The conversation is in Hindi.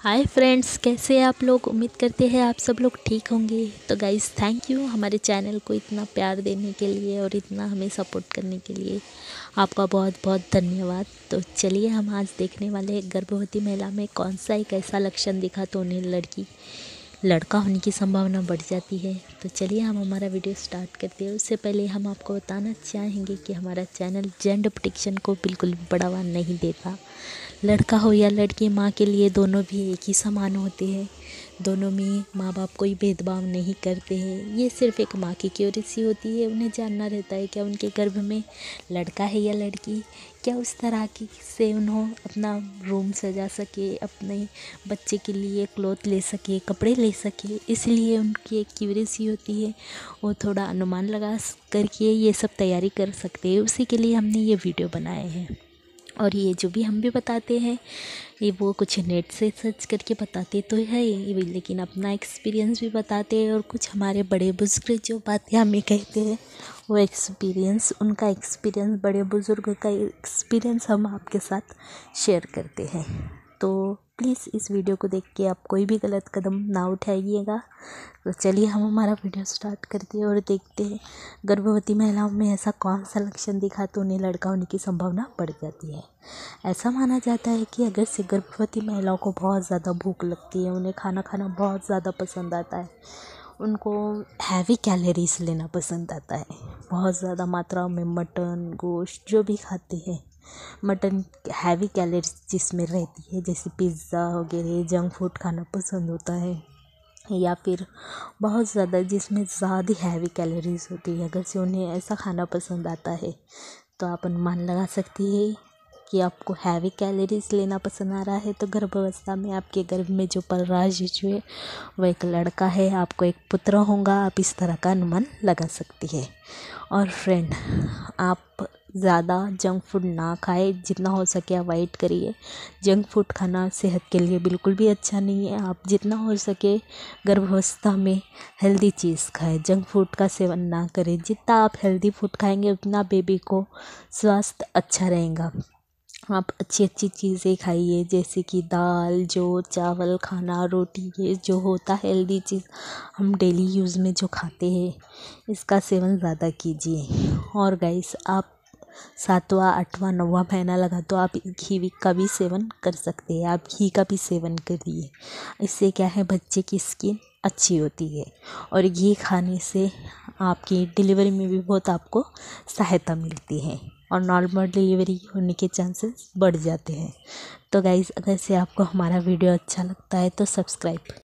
हाय फ्रेंड्स कैसे हैं आप लोग उम्मीद करते हैं आप सब लोग ठीक होंगे तो गाइस थैंक यू हमारे चैनल को इतना प्यार देने के लिए और इतना हमें सपोर्ट करने के लिए आपका बहुत बहुत धन्यवाद तो चलिए हम आज देखने वाले गर्भवती महिला में कौन सा एक ऐसा लक्षण दिखा तो उन्हें लड़की लड़का होने की संभावना बढ़ जाती है तो चलिए हम हमारा वीडियो स्टार्ट करते हैं उससे पहले हम आपको बताना चाहेंगे कि हमारा चैनल जेंडर प्रोटेक्शन को बिल्कुल बढ़ावा नहीं देता लड़का हो या लड़की माँ के लिए दोनों भी एक ही समान होते हैं दोनों में माँ बाप कोई भेदभाव नहीं करते हैं ये सिर्फ़ एक माँ की क्यूरेसी होती है उन्हें जानना रहता है क्या उनके गर्भ में लड़का है या लड़की क्या उस तरह की से उन्हों अपना रूम सजा सके अपने बच्चे के लिए क्लोथ ले सके कपड़े ले सके इसलिए उनकी एक क्यूरेसी होती है वो थोड़ा अनुमान लगा करके ये सब तैयारी कर सकते हैं उसी के लिए हमने ये वीडियो बनाए हैं और ये जो भी हम भी बताते हैं ये वो कुछ नेट से सर्च करके बताते तो है ही लेकिन अपना एक्सपीरियंस भी बताते हैं और कुछ हमारे बड़े बुज़ुर्ग जो बातें हमें कहते हैं वो एक्सपीरियंस उनका एक्सपीरियंस बड़े बुज़ुर्ग का एक्सपीरियंस हम आपके साथ शेयर करते हैं तो प्लीज़ इस वीडियो को देख के आप कोई भी गलत कदम ना उठाइएगा तो चलिए हम हमारा वीडियो स्टार्ट करते हैं और देखते हैं गर्भवती महिलाओं में ऐसा कौन सा लक्षण दिखा तो उन्हें लड़का होने की संभावना बढ़ जाती है ऐसा माना जाता है कि अगर से गर्भवती महिलाओं को बहुत ज़्यादा भूख लगती है उन्हें खाना खाना बहुत ज़्यादा पसंद आता है उनको हैवी कैलोरीज लेना पसंद आता है बहुत ज़्यादा मात्रा में मटन गोश्त जो भी खाते हैं मटन हैवी कैलरीज जिसमें रहती है जैसे पिज़्ज़ा वगैरह जंक फूड खाना पसंद होता है या फिर बहुत ज़्यादा जिसमें ज़्यादा हैवी कैलरीज होती है अगर से उन्हें ऐसा खाना पसंद आता है तो आप अनुमान लगा सकती है कि आपको हैवी कैलरीज लेना पसंद आ रहा है तो गर्भावस्था में आपके गर्भ में जो परराज शिशु है वह एक लड़का है आपको एक पुत्र होगा आप इस तरह का अनुमान लगा सकती है और फ्रेंड आप ज़्यादा जंक फूड ना खाए जितना हो सके अवॉइड करिए जंक फूड खाना सेहत के लिए बिल्कुल भी अच्छा नहीं है आप जितना हो सके गर्भावस्था में हेल्दी चीज़ खाए जंक फूड का सेवन ना करें जितना आप हेल्दी फूड खाएंगे उतना बेबी को स्वास्थ्य अच्छा रहेगा आप अच्छी अच्छी चीज़ें खाइए जैसे कि दाल जो चावल खाना रोटी ये जो होता है हेल्दी चीज़ हम डेली यूज़ में जो खाते हैं इसका सेवन ज़्यादा कीजिए और गाइस आप सातवां आठवां नौवां महीना लगा तो आप घी का भी सेवन कर सकते हैं आप घी का भी सेवन करिए इससे क्या है बच्चे की स्किन अच्छी होती है और घी खाने से आपकी डिलीवरी में भी बहुत आपको सहायता मिलती है और नॉर्मल डिलीवरी होने के चांसेस बढ़ जाते हैं तो गाइज़ अगर से आपको हमारा वीडियो अच्छा लगता है तो सब्सक्राइब